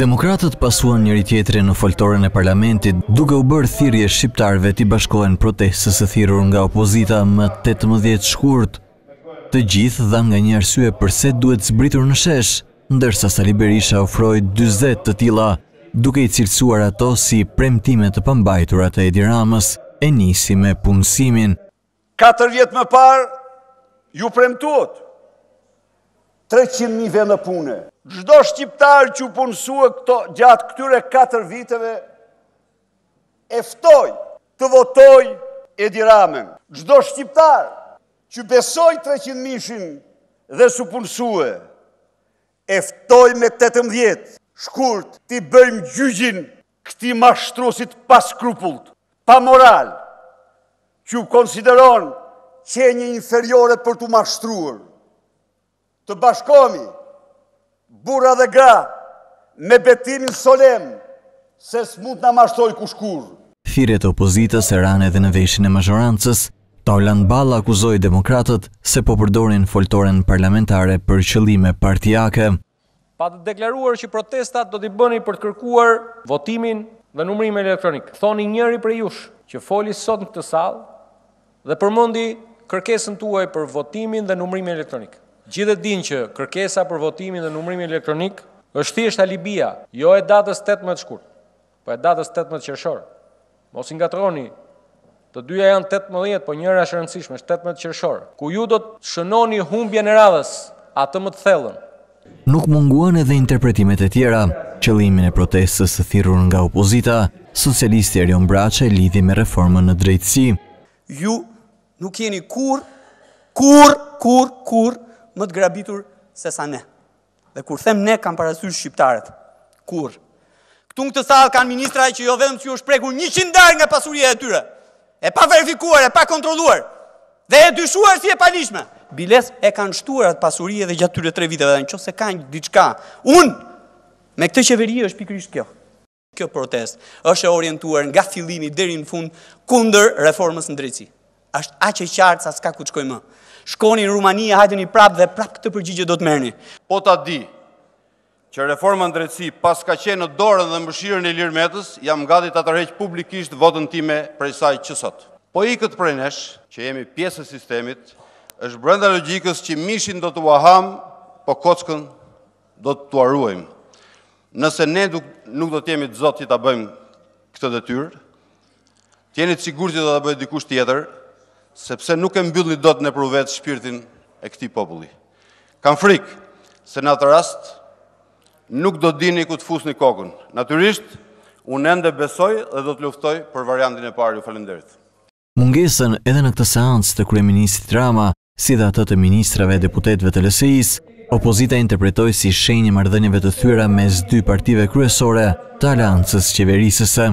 Demokratët pasuan njëri tjetëri në foltoren e parlamentit duke u bërë thirje shqiptarve të bashkohen protestës së thirur nga opozita më 18 shkurt, të gjithë dham nga një arsye përse duhet zbritur në shesh, ndërsa Sali Berisha ofroj 20 të tila, duke i cilësuar ato si premtime të pambajturat e Edi Ramës e nisi me punësimin. 4 vjetë më parë, ju premtuotë. 300.000 vendë pune. Gjdo shqiptar që punësua këto, gjatë këtyre 4 viteve, eftoj të votoj Edi Ramen. Gjdo shqiptar që besoj 300 dhe su punësue, eftoj me 18 shkurt të bëjmë gjygin këti mashtrosit pas krupullt, pa moral, që konsideron që inferiore për të mashtruar të bashkomi, bura dhe gra, me betimin solem, se s'mund në mashtoj kushkur. Firet opozitës e ranë edhe në veshin e mazhorancës, Tauland Balla akuzoi demokratët se po përdorin foltoren parlamentare për qëllime partijake. Pa të deklaruar që protestat do t'i bëni për të kërkuar votimin dhe numrim e elektronikë. Thoni njëri për jush që foli sot në këtë salë dhe përmondi kërkesën tuaj për votimin dhe numrim e elektronikë. Gjithë dinë që kërkesa për votimin dhe numërimin elektronik është thjesht alibia, jo e datës 18 shkurt, po e datës 18 qershor. Mos i ngatroni. Të dyja janë 18, po njëra është rëndësishme, është 18 qershor. Ku ju do të shënoni humbjen e radhës, atë më të thellën. Nuk munguan edhe interpretimet e tjera. Qëllimin e protestës të thirrur nga opozita, socialisti Erion Braçe lidhi me reformën në drejtësi. Ju nuk jeni kur, kur, kur, kur, kur më të grabitur se sa ne. Dhe kur them ne, kam parasysh shqiptarët. Kur? Këtu në këtë salë kanë ministra e që jo vedhëm që ju është një 100 nga pasurje e tyre. E pa verifikuar, e pa kontroluar. Dhe e dyshuar si e pa nishme. Biles e kanë shtuar atë pasurje dhe gjatë tyre 3 viteve dhe në që se kanë diçka. Unë, me këtë qeveri është pikrisht kjo. Kjo protest është e orientuar nga fillimi deri në fund kunder reformës në drejtësi është aqë e qartë sa s'ka ku të shkoj më. Shkoni në Rumanië, hajtë një prapë dhe prapë këtë përgjigje do të merëni. Po ta di që reforma në drejtësi pas ka qenë në dorën dhe mëshirën e lirëmetës, jam gati të atërheqë publikisht votën time prej saj qësot. Po i këtë prej nesh, që jemi pjesë e sistemit, është brenda logikës që mishin do të uaham, po kockën do të tuarruajmë. Nëse ne nuk do të jemi të zotë që të bëjmë këtë dëtyrë, të sigur që do të bëjë dikush tjetër, sepse nuk e mbylli do të në përvecë shpirtin e këti populli. Kam frikë se në atë rast nuk do të dini ku të fusë një kokën. Naturisht, unë endë besoj dhe do të luftoj për variantin e parë ju falenderit. Mungesën edhe në këtë seancë të Kryeministit Rama, si dhe atë të ministrave e deputetve të lësëjisë, Opozita interpretoj si shenjë mardhenjëve të thyra mes dy partive kryesore të alancës qeverisëse.